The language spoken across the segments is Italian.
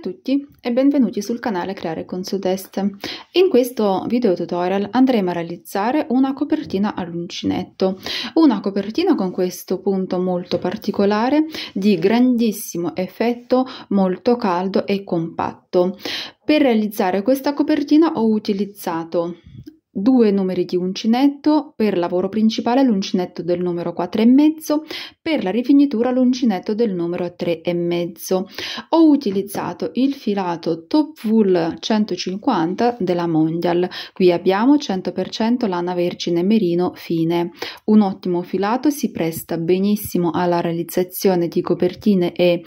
a tutti e benvenuti sul canale Creare con Sudest. In questo video tutorial andremo a realizzare una copertina all'uncinetto, una copertina con questo punto molto particolare di grandissimo effetto, molto caldo e compatto. Per realizzare questa copertina ho utilizzato due numeri di uncinetto, per lavoro principale l'uncinetto del numero e mezzo, per la rifinitura l'uncinetto del numero e mezzo. Ho utilizzato il filato Top Wool 150 della Mondial, qui abbiamo 100% lana vergine merino fine. Un ottimo filato, si presta benissimo alla realizzazione di copertine e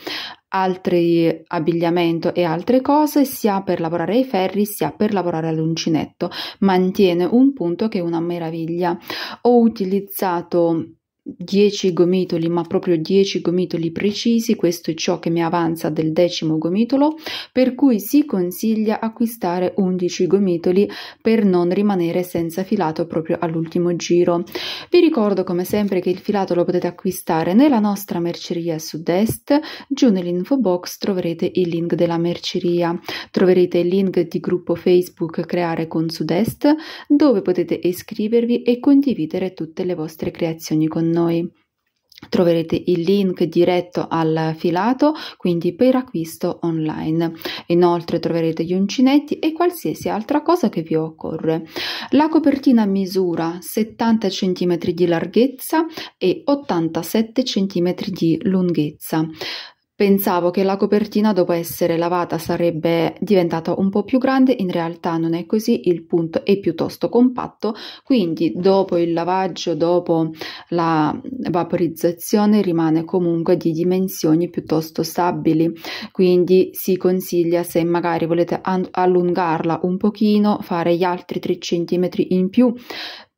altri abbigliamento e altre cose sia per lavorare ai ferri sia per lavorare all'uncinetto mantiene un punto che è una meraviglia ho utilizzato 10 gomitoli, ma proprio 10 gomitoli precisi, questo è ciò che mi avanza del decimo gomitolo, per cui si consiglia acquistare 11 gomitoli per non rimanere senza filato proprio all'ultimo giro. Vi ricordo come sempre che il filato lo potete acquistare nella nostra merceria sud-est, giù nell'info box troverete il link della merceria, troverete il link di gruppo Facebook Creare con Sud-est, dove potete iscrivervi e condividere tutte le vostre creazioni con noi noi. Troverete il link diretto al filato, quindi per acquisto online. Inoltre troverete gli uncinetti e qualsiasi altra cosa che vi occorre. La copertina misura 70 cm di larghezza e 87 cm di lunghezza. Pensavo che la copertina dopo essere lavata sarebbe diventata un po' più grande, in realtà non è così, il punto è piuttosto compatto, quindi dopo il lavaggio, dopo la vaporizzazione rimane comunque di dimensioni piuttosto stabili, quindi si consiglia se magari volete allungarla un pochino, fare gli altri 3 cm in più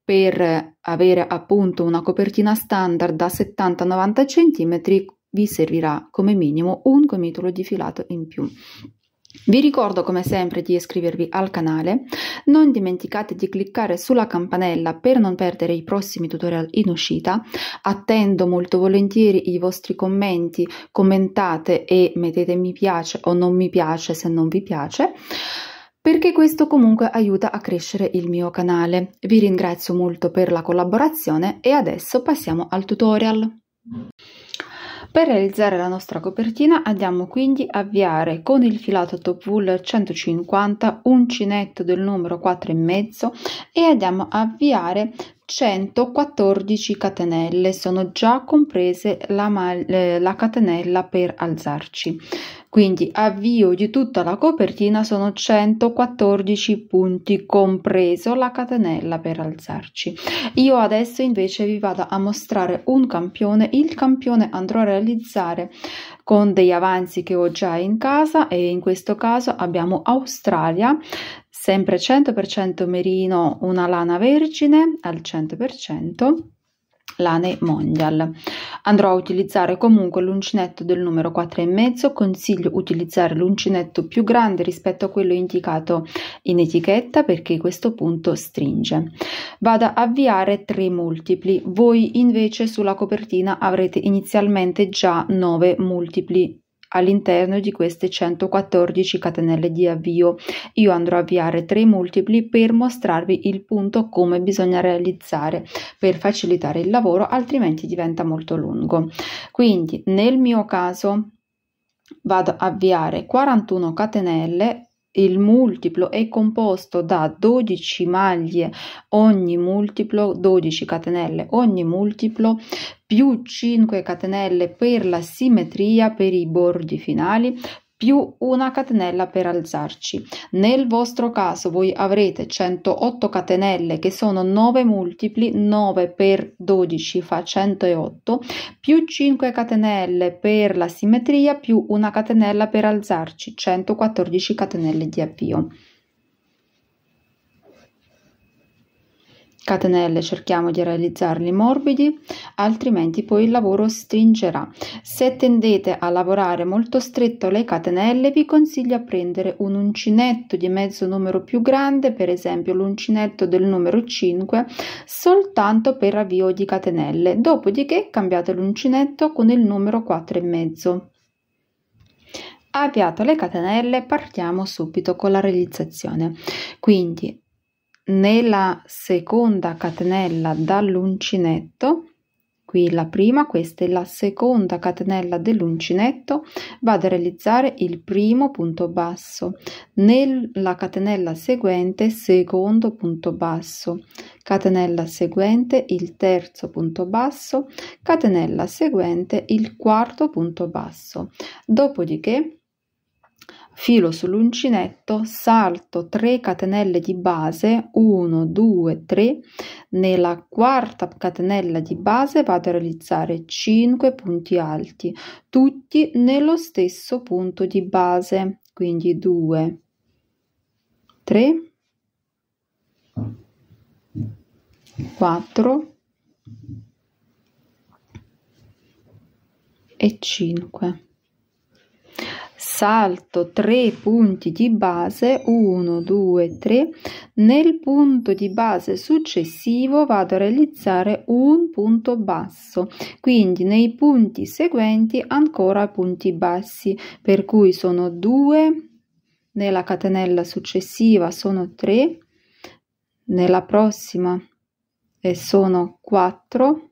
per avere appunto una copertina standard da 70-90 cm vi servirà come minimo un gomitolo di filato in più. Vi ricordo come sempre di iscrivervi al canale, non dimenticate di cliccare sulla campanella per non perdere i prossimi tutorial in uscita, attendo molto volentieri i vostri commenti, commentate e mettete mi piace o non mi piace se non vi piace, perché questo comunque aiuta a crescere il mio canale. Vi ringrazio molto per la collaborazione e adesso passiamo al tutorial. Per realizzare la nostra copertina andiamo quindi a avviare con il filato top wool 150 uncinetto del numero 4,5 e andiamo a avviare 114 catenelle sono già comprese la, eh, la catenella per alzarci quindi avvio di tutta la copertina sono 114 punti compreso la catenella per alzarci io adesso invece vi vado a mostrare un campione il campione andrò a realizzare con degli avanzi che ho già in casa e in questo caso abbiamo Australia sempre 100% merino, una lana vergine al 100%, lane mondial. Andrò a utilizzare comunque l'uncinetto del numero e mezzo consiglio utilizzare l'uncinetto più grande rispetto a quello indicato in etichetta perché questo punto stringe. Vado a avviare 3 multipli, voi invece sulla copertina avrete inizialmente già 9 multipli all'interno di queste 114 catenelle di avvio. Io andrò a avviare tre multipli per mostrarvi il punto come bisogna realizzare per facilitare il lavoro, altrimenti diventa molto lungo. Quindi nel mio caso vado a avviare 41 catenelle il multiplo è composto da 12 maglie ogni multiplo 12 catenelle ogni multiplo più 5 catenelle per la simmetria per i bordi finali più una catenella per alzarci. Nel vostro caso voi avrete 108 catenelle che sono 9 multipli, 9 per 12 fa 108, più 5 catenelle per la simmetria, più una catenella per alzarci, 114 catenelle di avvio. catenelle cerchiamo di realizzarli morbidi altrimenti poi il lavoro stringerà se tendete a lavorare molto stretto le catenelle vi consiglio di prendere un uncinetto di mezzo numero più grande per esempio l'uncinetto del numero 5 soltanto per avvio di catenelle dopodiché cambiate l'uncinetto con il numero 4 e mezzo avviato le catenelle partiamo subito con la realizzazione quindi nella seconda catenella dall'uncinetto qui la prima questa è la seconda catenella dell'uncinetto vado a realizzare il primo punto basso nella catenella seguente secondo punto basso catenella seguente il terzo punto basso catenella seguente il quarto punto basso dopodiché filo sull'uncinetto, salto 3 catenelle di base, 1, 2, 3, nella quarta catenella di base vado a realizzare 5 punti alti, tutti nello stesso punto di base, quindi 2, 3, 4 e 5 salto 3 punti di base 1 2 3 nel punto di base successivo vado a realizzare un punto basso quindi nei punti seguenti ancora punti bassi per cui sono 2 nella catenella successiva sono 3 nella prossima e eh, sono 4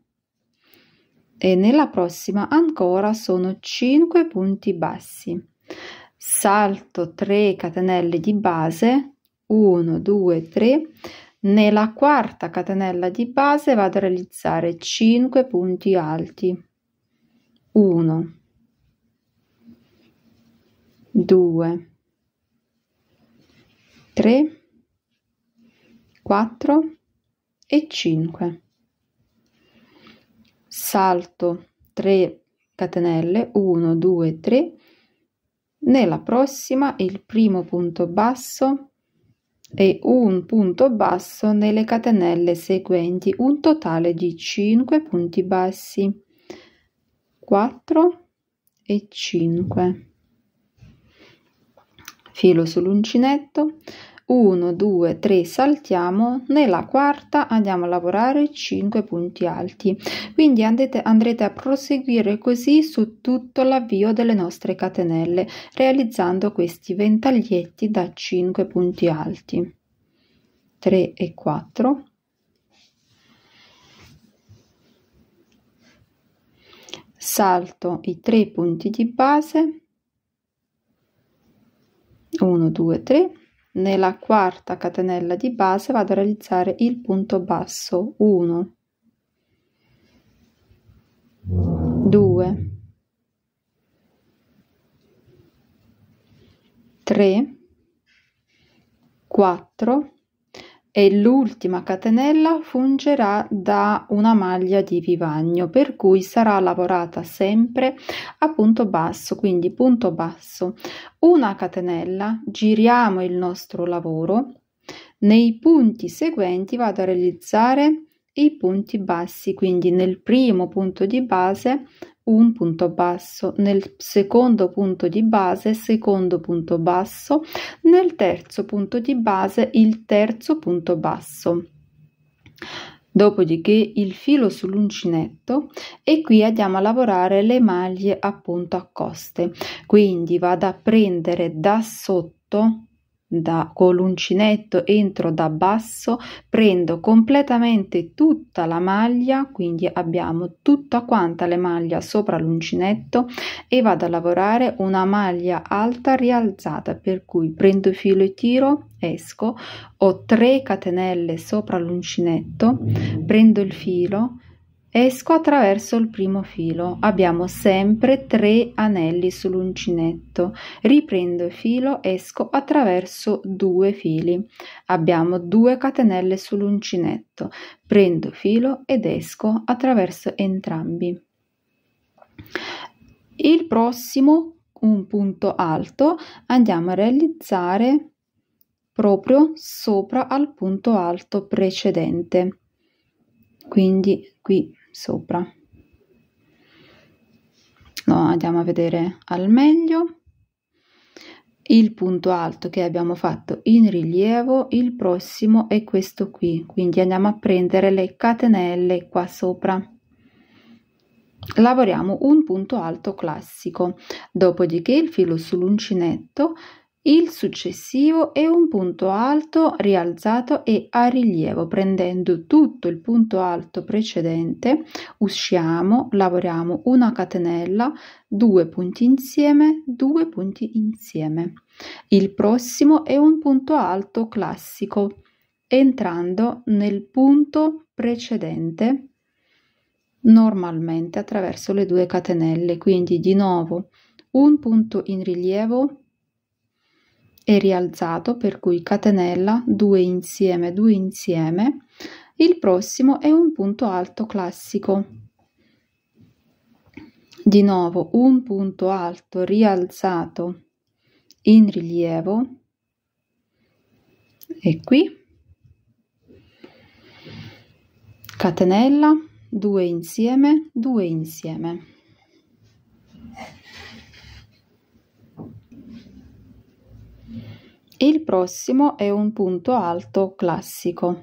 e nella prossima ancora sono 5 punti bassi salto 3 catenelle di base 1 2 3 nella quarta catenella di base vado a realizzare 5 punti alti 1 2 3 4 e 5 salto 3 catenelle 1 2 3 nella prossima il primo punto basso e un punto basso nelle catenelle seguenti, un totale di 5 punti bassi, 4 e 5. Filo sull'uncinetto, 1, 2, 3 saltiamo, nella quarta andiamo a lavorare 5 punti alti, quindi andete, andrete a proseguire così su tutto l'avvio delle nostre catenelle, realizzando questi ventaglietti da 5 punti alti, 3 e 4, salto i 3 punti di base, 1, 2, 3, nella quarta catenella di base vado a realizzare il punto basso 1 2 3 4 e l'ultima catenella fungerà da una maglia di vivagno per cui sarà lavorata sempre a punto basso quindi punto basso una catenella giriamo il nostro lavoro nei punti seguenti vado a realizzare i punti bassi quindi nel primo punto di base un punto basso, nel secondo punto di base secondo punto basso, nel terzo punto di base il terzo punto basso. Dopodiché il filo sull'uncinetto e qui andiamo a lavorare le maglie appunto a coste. Quindi vado a prendere da sotto da, con l'uncinetto entro da basso prendo completamente tutta la maglia quindi abbiamo tutta quanta le maglia sopra l'uncinetto e vado a lavorare una maglia alta rialzata per cui prendo filo e tiro esco ho 3 catenelle sopra l'uncinetto prendo il filo Esco attraverso il primo filo, abbiamo sempre tre anelli sull'uncinetto, riprendo il filo, esco attraverso due fili, abbiamo due catenelle sull'uncinetto, prendo filo ed esco attraverso entrambi. Il prossimo, un punto alto, andiamo a realizzare proprio sopra al punto alto precedente, quindi qui sopra lo andiamo a vedere al meglio il punto alto che abbiamo fatto in rilievo il prossimo è questo qui quindi andiamo a prendere le catenelle qua sopra lavoriamo un punto alto classico dopodiché il filo sull'uncinetto il successivo è un punto alto rialzato e a rilievo, prendendo tutto il punto alto precedente, usciamo, lavoriamo una catenella, due punti insieme, due punti insieme. Il prossimo è un punto alto classico, entrando nel punto precedente normalmente attraverso le due catenelle, quindi di nuovo un punto in rilievo e rialzato, per cui catenella, 2 insieme, 2 insieme. Il prossimo è un punto alto classico. Di nuovo un punto alto rialzato in rilievo e qui catenella 2 insieme 2 insieme Il prossimo è un punto alto classico.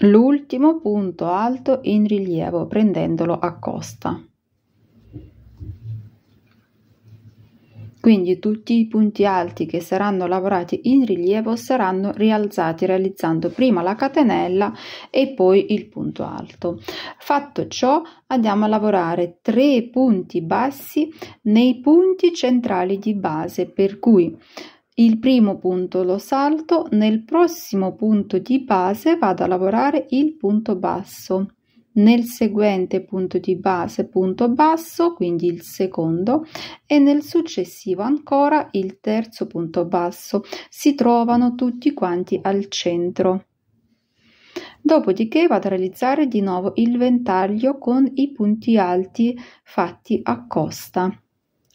L'ultimo punto alto in rilievo prendendolo a costa. Quindi tutti i punti alti che saranno lavorati in rilievo saranno rialzati realizzando prima la catenella e poi il punto alto. Fatto ciò andiamo a lavorare tre punti bassi nei punti centrali di base per cui il primo punto lo salto, nel prossimo punto di base vado a lavorare il punto basso nel seguente punto di base punto basso, quindi il secondo, e nel successivo ancora il terzo punto basso. Si trovano tutti quanti al centro. Dopodiché vado a realizzare di nuovo il ventaglio con i punti alti fatti a costa.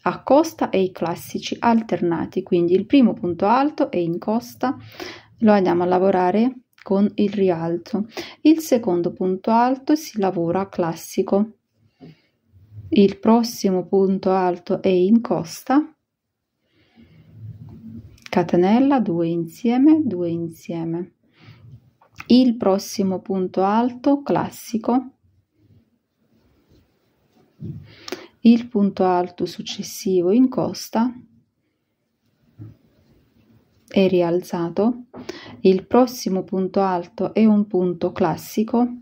A costa e i classici alternati, quindi il primo punto alto e in costa, lo andiamo a lavorare con il rialzo. Il secondo punto alto si lavora classico. Il prossimo punto alto è in costa. Catenella, 2 insieme, 2 insieme. Il prossimo punto alto classico. Il punto alto successivo in costa e rialzato, il prossimo punto alto è un punto classico,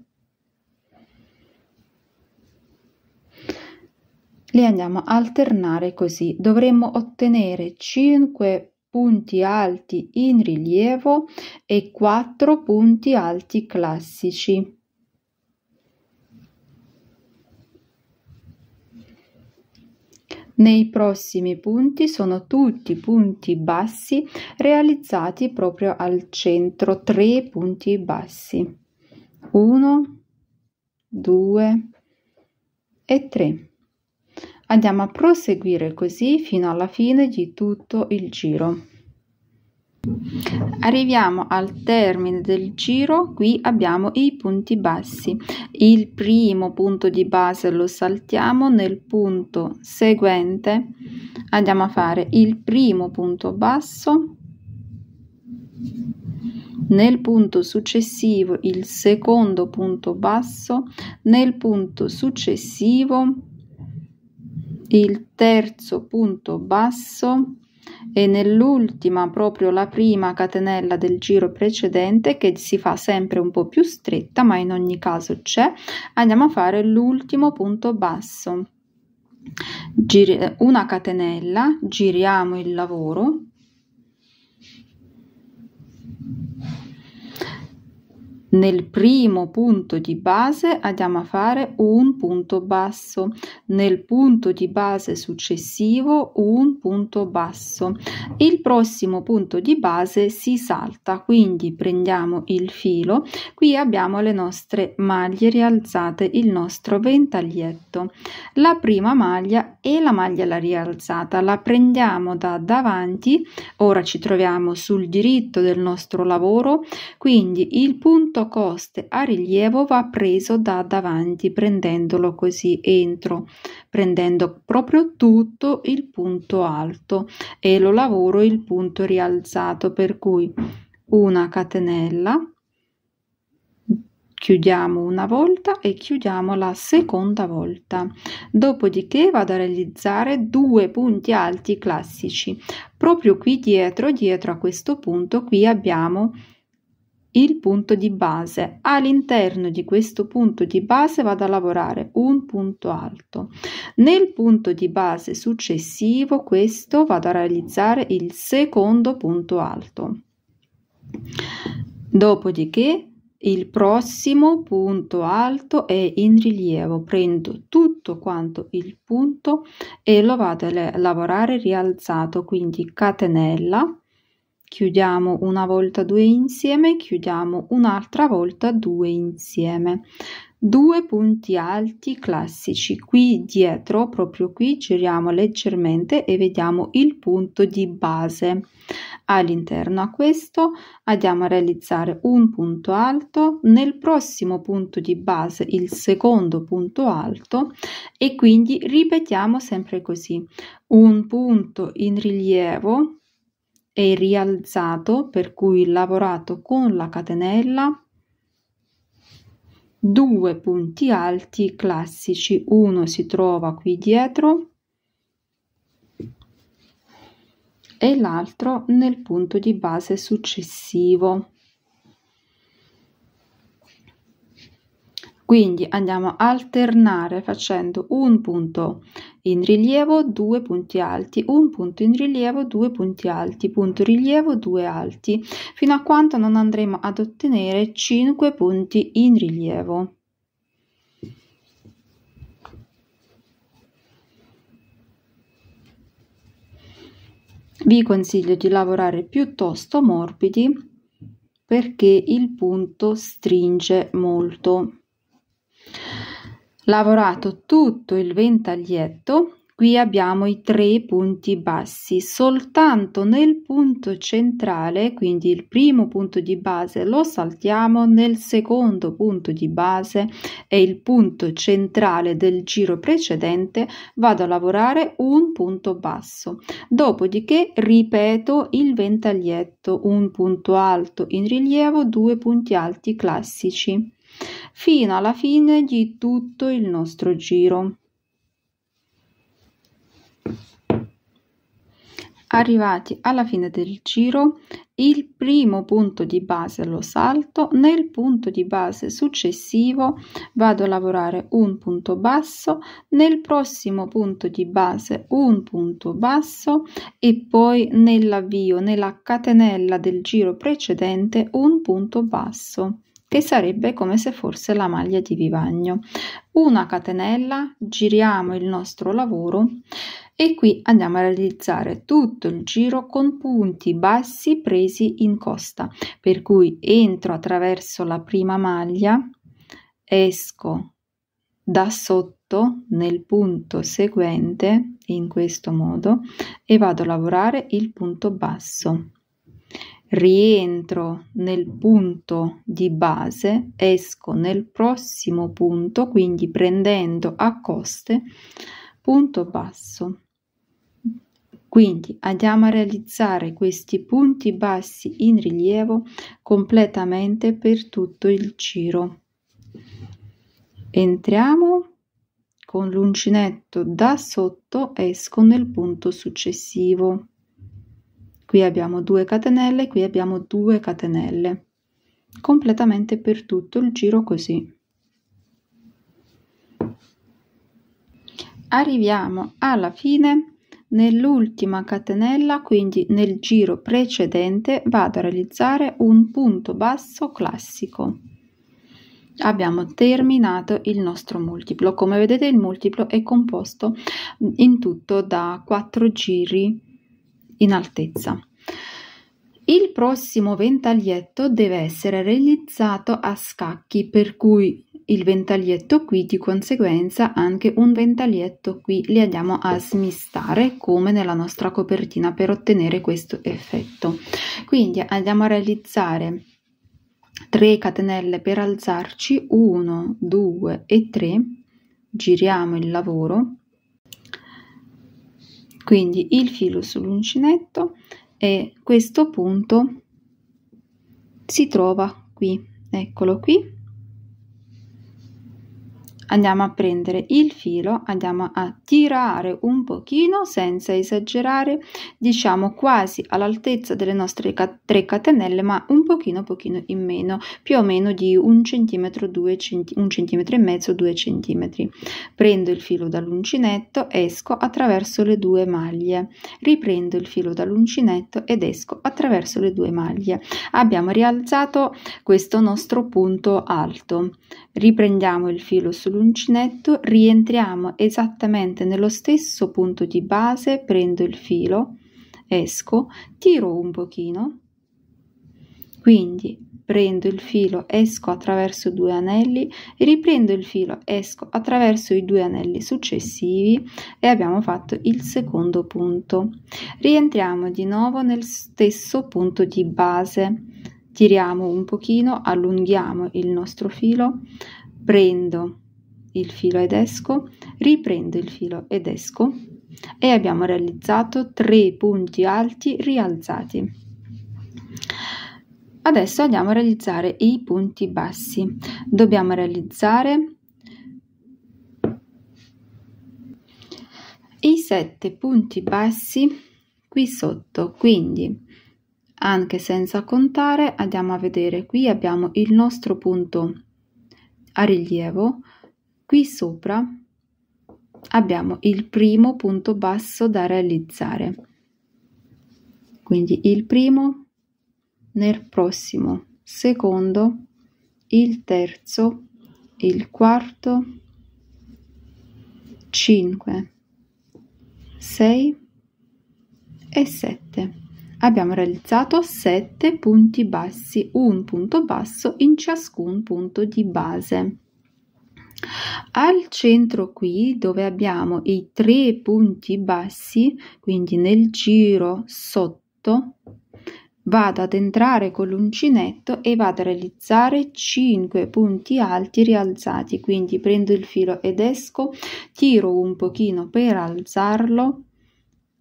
li andiamo a alternare così. Dovremmo ottenere 5 punti alti in rilievo e 4 punti alti classici. Nei prossimi punti sono tutti punti bassi realizzati proprio al centro, tre punti bassi. 1, 2 e 3. Andiamo a proseguire così fino alla fine di tutto il giro. Arriviamo al termine del giro, qui abbiamo i punti bassi. Il primo punto di base lo saltiamo, nel punto seguente andiamo a fare il primo punto basso, nel punto successivo il secondo punto basso, nel punto successivo il terzo punto basso, e nell'ultima, proprio la prima catenella del giro precedente che si fa sempre un po' più stretta, ma in ogni caso c'è, andiamo a fare l'ultimo punto basso. Giri una catenella, giriamo il lavoro Nel primo punto di base andiamo a fare un punto basso, nel punto di base successivo un punto basso. Il prossimo punto di base si salta, quindi prendiamo il filo, qui abbiamo le nostre maglie rialzate, il nostro ventaglietto. La prima maglia e la maglia alla rialzata, la prendiamo da davanti, ora ci troviamo sul diritto del nostro lavoro, quindi il punto Laocoste a rilievo va preso da davanti prendendolo così entro, prendendo proprio tutto il punto alto e lo lavoro il punto rialzato per cui una catenella chiudiamo una volta e chiudiamo la seconda volta dopodiché vado a realizzare due punti alti classici proprio qui dietro dietro a questo punto qui abbiamo il punto di base. All'interno di questo punto di base vado a lavorare un punto alto. Nel punto di base successivo, questo, vado a realizzare il secondo punto alto. Dopodiché il prossimo punto alto è in rilievo, prendo tutto quanto il punto e lo vado a lavorare rialzato, quindi catenella chiudiamo una volta due insieme, chiudiamo un'altra volta due insieme. Due punti alti classici qui dietro, proprio qui, giriamo leggermente e vediamo il punto di base. All'interno a questo andiamo a realizzare un punto alto, nel prossimo punto di base il secondo punto alto e quindi ripetiamo sempre così. Un punto in rilievo e rialzato, per cui lavorato con la catenella, due punti alti classici, uno si trova qui dietro e l'altro nel punto di base successivo. Quindi andiamo a alternare facendo un punto in rilievo, due punti alti, un punto in rilievo, due punti alti, punto rilievo, due alti, fino a quando non andremo ad ottenere 5 punti in rilievo. Vi consiglio di lavorare piuttosto morbidi perché il punto stringe molto lavorato tutto il ventaglietto qui abbiamo i tre punti bassi soltanto nel punto centrale quindi il primo punto di base lo saltiamo nel secondo punto di base e il punto centrale del giro precedente vado a lavorare un punto basso dopodiché ripeto il ventaglietto un punto alto in rilievo due punti alti classici fino alla fine di tutto il nostro giro. Arrivati alla fine del giro, il primo punto di base lo salto, nel punto di base successivo vado a lavorare un punto basso, nel prossimo punto di base un punto basso e poi nell'avvio, nella catenella del giro precedente un punto basso che sarebbe come se fosse la maglia di vivagno una catenella giriamo il nostro lavoro e qui andiamo a realizzare tutto il giro con punti bassi presi in costa per cui entro attraverso la prima maglia esco da sotto nel punto seguente in questo modo e vado a lavorare il punto basso rientro nel punto di base, esco nel prossimo punto, quindi prendendo a coste punto basso. Quindi andiamo a realizzare questi punti bassi in rilievo completamente per tutto il giro. Entriamo con l'uncinetto da sotto, esco nel punto successivo qui abbiamo 2 catenelle, qui abbiamo 2 catenelle, completamente per tutto il giro così. Arriviamo alla fine nell'ultima catenella, quindi nel giro precedente, vado a realizzare un punto basso classico. Abbiamo terminato il nostro multiplo. Come vedete il multiplo è composto in tutto da quattro giri in altezza. Il prossimo ventaglietto deve essere realizzato a scacchi, per cui il ventaglietto qui di conseguenza anche un ventaglietto qui li andiamo a smistare come nella nostra copertina per ottenere questo effetto. Quindi andiamo a realizzare 3 catenelle per alzarci, 1, 2 e 3, giriamo il lavoro quindi il filo sull'uncinetto e questo punto si trova qui eccolo qui andiamo a prendere il filo andiamo a tirare un pochino senza esagerare diciamo quasi all'altezza delle nostre 3 catenelle ma un pochino pochino in meno più o meno di un centimetro due centi un centimetro e mezzo due centimetri prendo il filo dall'uncinetto esco attraverso le due maglie riprendo il filo dall'uncinetto ed esco attraverso le due maglie abbiamo rialzato questo nostro punto alto riprendiamo il filo sul sull'uncinetto rientriamo esattamente nello stesso punto di base, prendo il filo, esco, tiro un pochino, quindi prendo il filo, esco attraverso due anelli, riprendo il filo, esco attraverso i due anelli successivi e abbiamo fatto il secondo punto. Rientriamo di nuovo nel stesso punto di base, tiriamo un pochino, allunghiamo il nostro filo, prendo il filo ed esco, riprendo il filo ed esco e abbiamo realizzato tre punti alti rialzati. Adesso andiamo a realizzare i punti bassi. Dobbiamo realizzare i sette punti bassi qui sotto, quindi anche senza contare andiamo a vedere qui abbiamo il nostro punto a rilievo, Qui sopra abbiamo il primo punto basso da realizzare. Quindi il primo nel prossimo, secondo, il terzo, il quarto, 5, 6 e 7. Abbiamo realizzato 7 punti bassi, un punto basso in ciascun punto di base. Al centro qui dove abbiamo i tre punti bassi, quindi nel giro sotto, vado ad entrare con l'uncinetto e vado a realizzare 5 punti alti rialzati, quindi prendo il filo ed esco, tiro un pochino per alzarlo,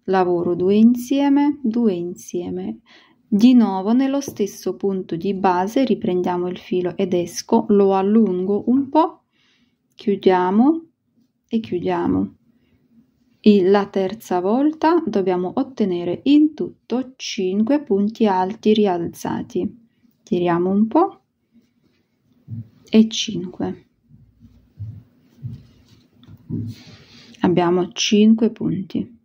lavoro 2 insieme, 2 insieme, di nuovo nello stesso punto di base riprendiamo il filo ed esco, lo allungo un po' chiudiamo e chiudiamo e la terza volta dobbiamo ottenere in tutto 5 punti alti rialzati tiriamo un po e 5 abbiamo 5 punti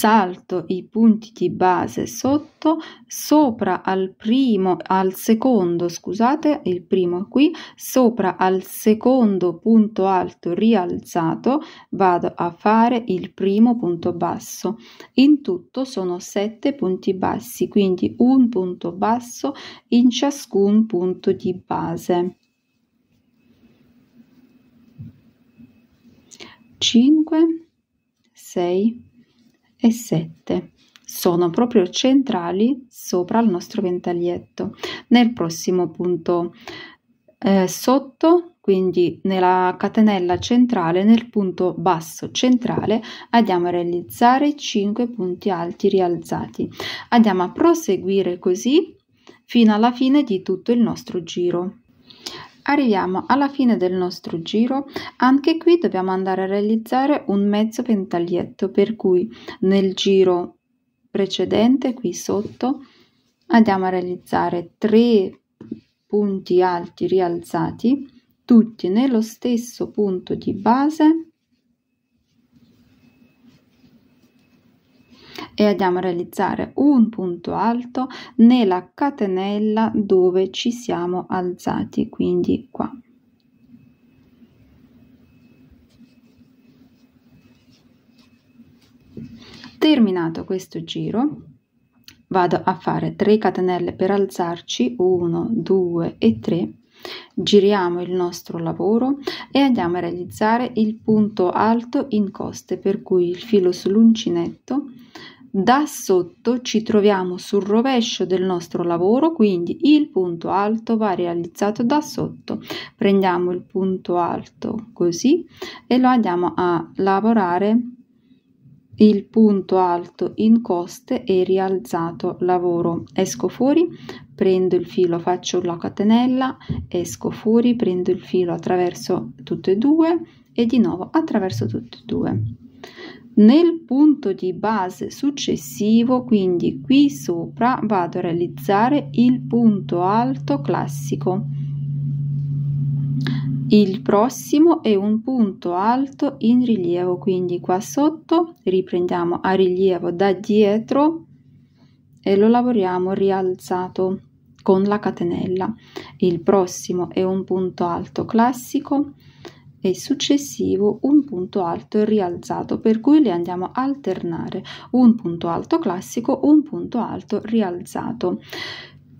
salto i punti di base sotto, sopra al primo, al secondo, scusate, il primo qui, sopra al secondo punto alto rialzato, vado a fare il primo punto basso. In tutto sono sette punti bassi, quindi un punto basso in ciascun punto di base. 5 6 e 7 sono proprio centrali sopra il nostro ventaglietto. Nel prossimo punto eh, sotto, quindi nella catenella centrale, nel punto basso centrale, andiamo a realizzare 5 punti alti rialzati. Andiamo a proseguire così fino alla fine di tutto il nostro giro. Arriviamo alla fine del nostro giro, anche qui dobbiamo andare a realizzare un mezzo ventaglietto per cui nel giro precedente qui sotto andiamo a realizzare tre punti alti rialzati, tutti nello stesso punto di base e andiamo a realizzare un punto alto nella catenella dove ci siamo alzati quindi qua terminato questo giro vado a fare 3 catenelle per alzarci 1 2 e 3 giriamo il nostro lavoro e andiamo a realizzare il punto alto in coste per cui il filo sull'uncinetto da sotto ci troviamo sul rovescio del nostro lavoro, quindi il punto alto va realizzato da sotto. Prendiamo il punto alto così e lo andiamo a lavorare il punto alto in coste e rialzato lavoro. Esco fuori, prendo il filo, faccio la catenella, esco fuori, prendo il filo attraverso tutte e due e di nuovo attraverso tutte e due. Nel punto di base successivo, quindi qui sopra, vado a realizzare il punto alto classico. Il prossimo è un punto alto in rilievo, quindi qua sotto riprendiamo a rilievo da dietro e lo lavoriamo rialzato con la catenella. Il prossimo è un punto alto classico e successivo un punto alto rialzato per cui le andiamo a alternare un punto alto classico un punto alto rialzato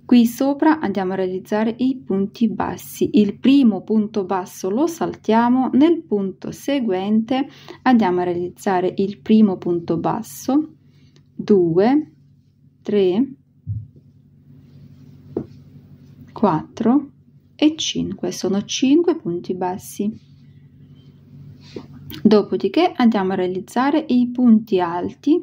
qui sopra andiamo a realizzare i punti bassi il primo punto basso lo saltiamo nel punto seguente andiamo a realizzare il primo punto basso 2 3 4 e 5 sono 5 punti bassi Dopodiché andiamo a realizzare i punti alti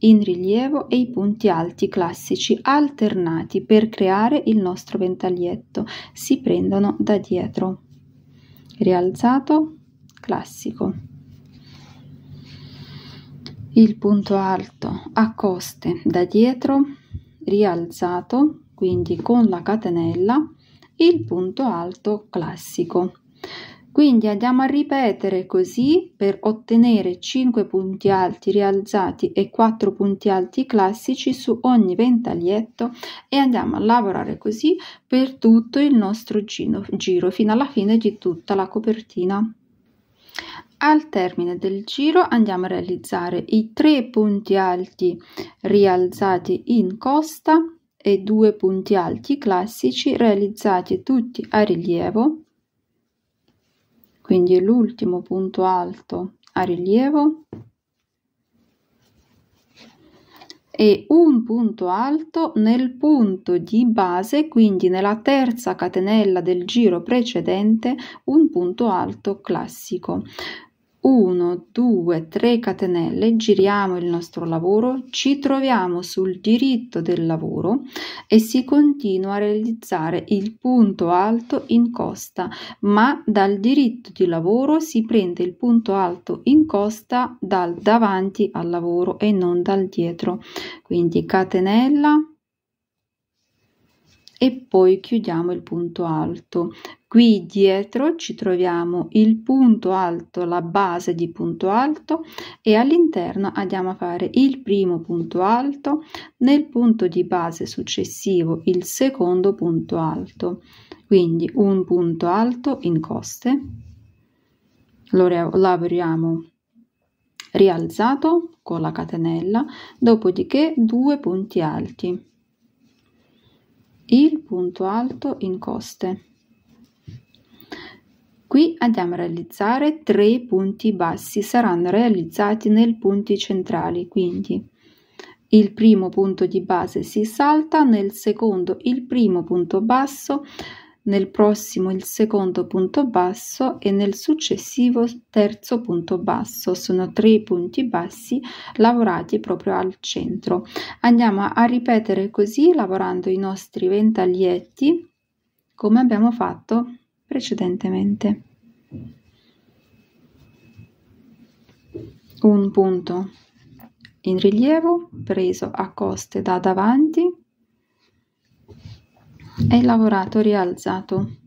in rilievo e i punti alti classici alternati per creare il nostro ventaglietto. Si prendono da dietro. Rialzato, classico. Il punto alto a coste da dietro, rialzato, quindi con la catenella, il punto alto classico quindi andiamo a ripetere così per ottenere 5 punti alti rialzati e 4 punti alti classici su ogni ventaglietto e andiamo a lavorare così per tutto il nostro giro, giro fino alla fine di tutta la copertina. Al termine del giro andiamo a realizzare i 3 punti alti rialzati in costa e 2 punti alti classici realizzati tutti a rilievo quindi l'ultimo punto alto a rilievo e un punto alto nel punto di base, quindi nella terza catenella del giro precedente, un punto alto classico. 1, 2, 3 catenelle, giriamo il nostro lavoro, ci troviamo sul diritto del lavoro e si continua a realizzare il punto alto in costa, ma dal diritto di lavoro si prende il punto alto in costa dal davanti al lavoro e non dal dietro. Quindi catenella e poi chiudiamo il punto alto qui dietro ci troviamo il punto alto la base di punto alto e all'interno andiamo a fare il primo punto alto nel punto di base successivo il secondo punto alto quindi un punto alto in coste lo lavoriamo rialzato con la catenella dopodiché due punti alti il punto alto in coste. Qui andiamo a realizzare tre punti bassi, saranno realizzati nel punti centrali, quindi il primo punto di base si salta, nel secondo il primo punto basso nel prossimo il secondo punto basso e nel successivo terzo punto basso. Sono tre punti bassi lavorati proprio al centro. Andiamo a ripetere così lavorando i nostri ventaglietti come abbiamo fatto precedentemente. Un punto in rilievo preso a coste da davanti e lavorato rialzato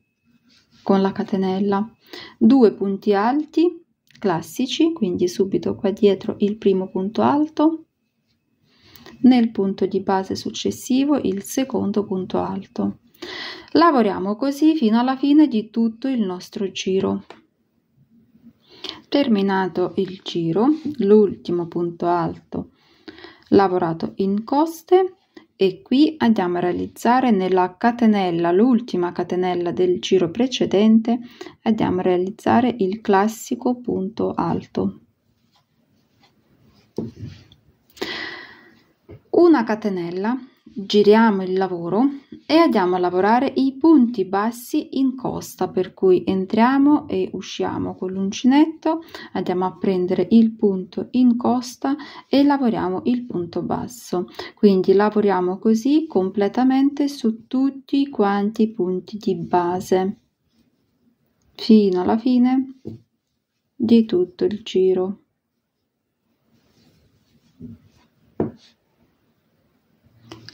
con la catenella due punti alti classici quindi subito qua dietro il primo punto alto nel punto di base successivo il secondo punto alto lavoriamo così fino alla fine di tutto il nostro giro terminato il giro l'ultimo punto alto lavorato in coste e qui andiamo a realizzare nella catenella, l'ultima catenella del giro precedente, andiamo a realizzare il classico punto alto. Una catenella giriamo il lavoro e andiamo a lavorare i punti bassi in costa per cui entriamo e usciamo con l'uncinetto andiamo a prendere il punto in costa e lavoriamo il punto basso quindi lavoriamo così completamente su tutti quanti i punti di base fino alla fine di tutto il giro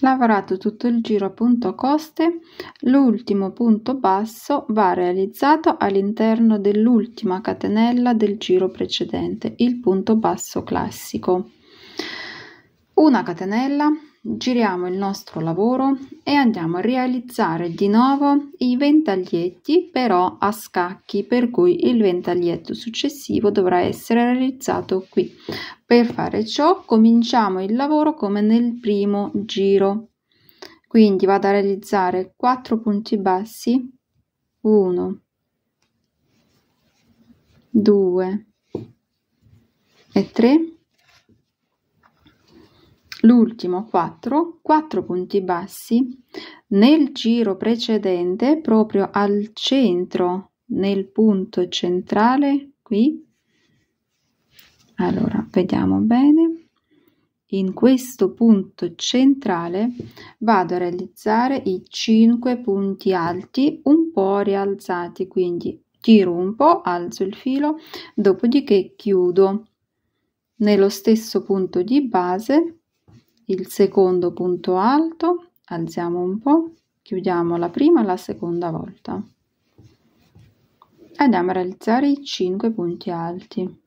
lavorato tutto il giro a punto coste, l'ultimo punto basso va realizzato all'interno dell'ultima catenella del giro precedente, il punto basso classico. Una catenella, giriamo il nostro lavoro e andiamo a realizzare di nuovo i ventaglietti però a scacchi per cui il ventaglietto successivo dovrà essere realizzato qui per fare ciò cominciamo il lavoro come nel primo giro quindi vado a realizzare 4 punti bassi 1 2 e 3 l'ultimo 4, 4 punti bassi nel giro precedente proprio al centro, nel punto centrale qui. Allora, vediamo bene. In questo punto centrale vado a realizzare i 5 punti alti un po' rialzati, quindi tiro un po', alzo il filo, dopodiché chiudo nello stesso punto di base il secondo punto alto, alziamo un po', chiudiamo la prima e la seconda volta. Andiamo a realizzare i 5 punti alti.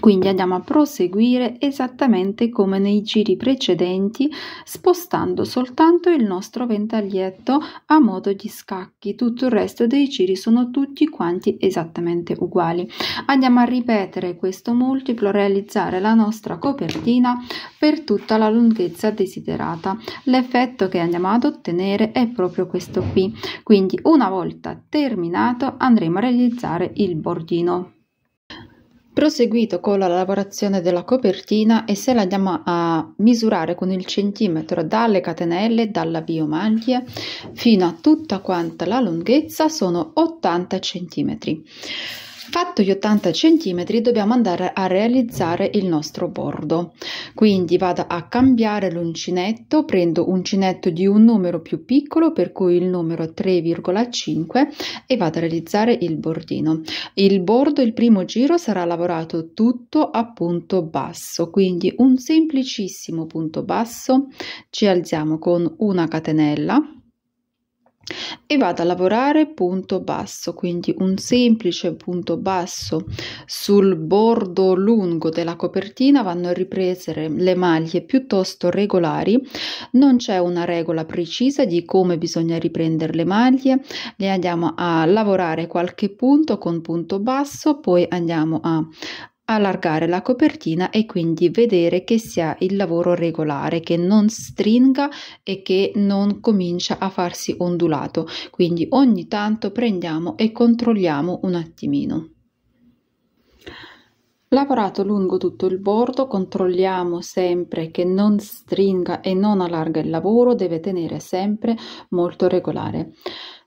Quindi andiamo a proseguire esattamente come nei giri precedenti, spostando soltanto il nostro ventaglietto a modo di scacchi. Tutto il resto dei giri sono tutti quanti esattamente uguali. Andiamo a ripetere questo multiplo, realizzare la nostra copertina per tutta la lunghezza desiderata. L'effetto che andiamo ad ottenere è proprio questo qui. Quindi una volta terminato andremo a realizzare il bordino. Proseguito con la lavorazione della copertina e se la andiamo a misurare con il centimetro dalle catenelle, dalla biomaglia fino a tutta quanta la lunghezza sono 80 centimetri. Fatto gli 80 cm dobbiamo andare a realizzare il nostro bordo, quindi vado a cambiare l'uncinetto, prendo uncinetto di un numero più piccolo per cui il numero 3,5 e vado a realizzare il bordino. Il bordo, il primo giro sarà lavorato tutto a punto basso, quindi un semplicissimo punto basso, ci alziamo con una catenella e vado a lavorare punto basso quindi un semplice punto basso sul bordo lungo della copertina vanno riprese le maglie piuttosto regolari non c'è una regola precisa di come bisogna riprendere le maglie le andiamo a lavorare qualche punto con punto basso poi andiamo a allargare la copertina e quindi vedere che sia il lavoro regolare che non stringa e che non comincia a farsi ondulato quindi ogni tanto prendiamo e controlliamo un attimino Lavorato lungo tutto il bordo, controlliamo sempre che non stringa e non allarga il lavoro, deve tenere sempre molto regolare.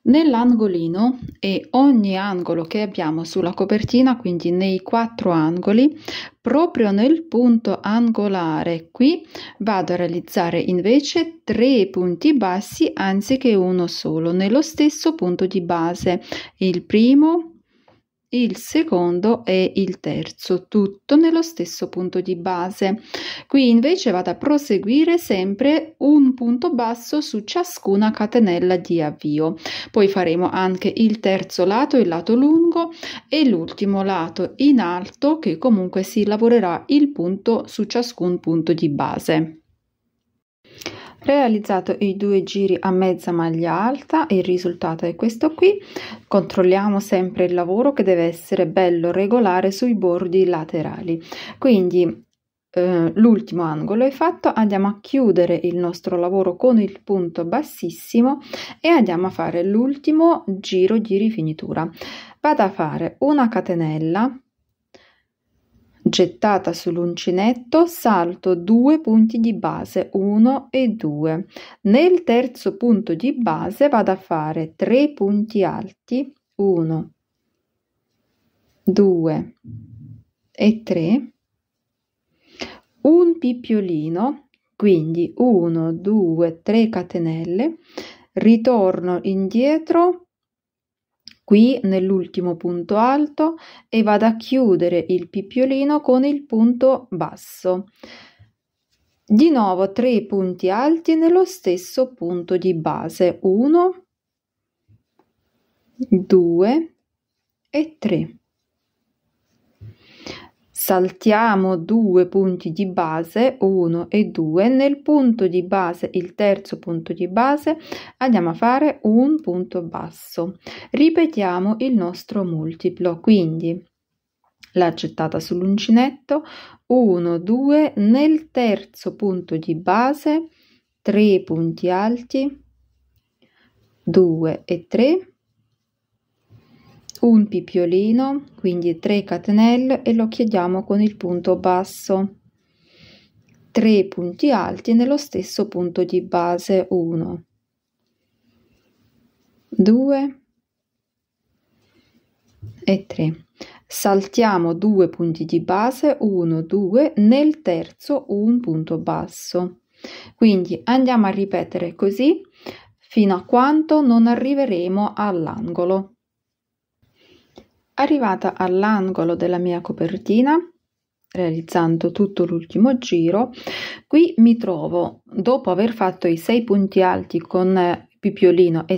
Nell'angolino e ogni angolo che abbiamo sulla copertina, quindi nei quattro angoli, proprio nel punto angolare qui vado a realizzare invece tre punti bassi anziché uno solo nello stesso punto di base, il primo, il secondo e il terzo, tutto nello stesso punto di base. Qui invece vado a proseguire sempre un punto basso su ciascuna catenella di avvio. Poi faremo anche il terzo lato, il lato lungo e l'ultimo lato in alto che comunque si lavorerà il punto su ciascun punto di base realizzato i due giri a mezza maglia alta il risultato è questo qui controlliamo sempre il lavoro che deve essere bello regolare sui bordi laterali quindi eh, l'ultimo angolo è fatto andiamo a chiudere il nostro lavoro con il punto bassissimo e andiamo a fare l'ultimo giro di rifinitura vado a fare una catenella gettata sull'uncinetto, salto due punti di base, 1 e 2. Nel terzo punto di base vado a fare 3 punti alti, 1, 2 e 3, un pippiolino, quindi 1, 2, 3 catenelle, ritorno indietro, qui nell'ultimo punto alto e vado a chiudere il pippiolino con il punto basso di nuovo tre punti alti nello stesso punto di base 1 2 e 3 Saltiamo due punti di base, 1 e 2, nel punto di base, il terzo punto di base, andiamo a fare un punto basso. Ripetiamo il nostro multiplo, quindi l'accettata sull'uncinetto, 1, 2, nel terzo punto di base, 3 punti alti, 2 e 3, un pippiolino, quindi 3 catenelle e lo chiediamo con il punto basso. 3 punti alti nello stesso punto di base 1. 2 e 3. Saltiamo 2 punti di base 1 2 nel terzo un punto basso. Quindi andiamo a ripetere così fino a quando non arriveremo all'angolo. Arrivata all'angolo della mia copertina, realizzando tutto l'ultimo giro, qui mi trovo, dopo aver fatto i sei punti alti con pipiolino e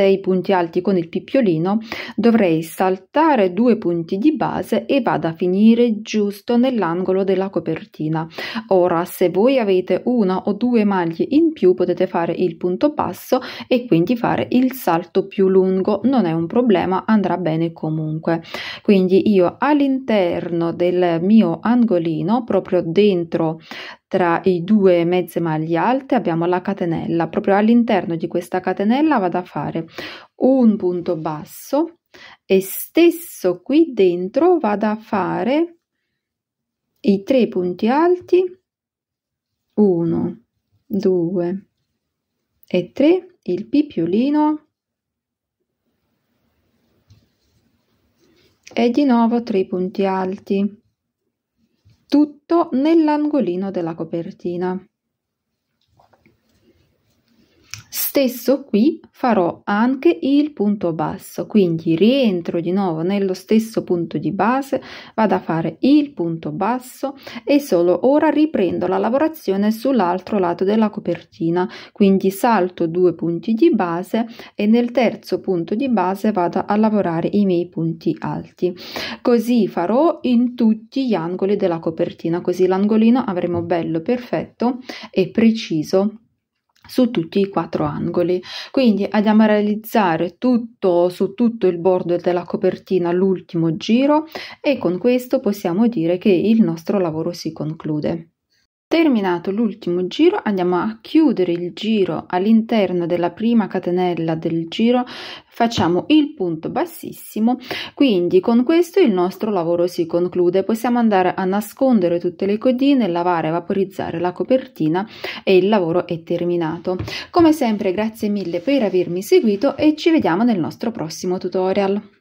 6 punti alti con il pippiolino, dovrei saltare due punti di base e vado a finire giusto nell'angolo della copertina. Ora, se voi avete una o due maglie in più, potete fare il punto basso e quindi fare il salto più lungo, non è un problema, andrà bene comunque. Quindi io all'interno del mio angolino, proprio dentro tra i due mezze maglie alte abbiamo la catenella proprio all'interno di questa catenella vado a fare un punto basso e stesso qui dentro vado a fare i tre punti alti 1 2 e 3 il pippiolino e di nuovo 3 punti alti tutto nell'angolino della copertina. Stesso qui farò anche il punto basso, quindi rientro di nuovo nello stesso punto di base, vado a fare il punto basso e solo ora riprendo la lavorazione sull'altro lato della copertina, quindi salto due punti di base e nel terzo punto di base vado a lavorare i miei punti alti. Così farò in tutti gli angoli della copertina, così l'angolino avremo bello perfetto e preciso su tutti i quattro angoli. Quindi andiamo a realizzare tutto su tutto il bordo della copertina l'ultimo giro e con questo possiamo dire che il nostro lavoro si conclude. Terminato l'ultimo giro andiamo a chiudere il giro all'interno della prima catenella del giro facciamo il punto bassissimo quindi con questo il nostro lavoro si conclude possiamo andare a nascondere tutte le codine lavare vaporizzare la copertina e il lavoro è terminato come sempre grazie mille per avermi seguito e ci vediamo nel nostro prossimo tutorial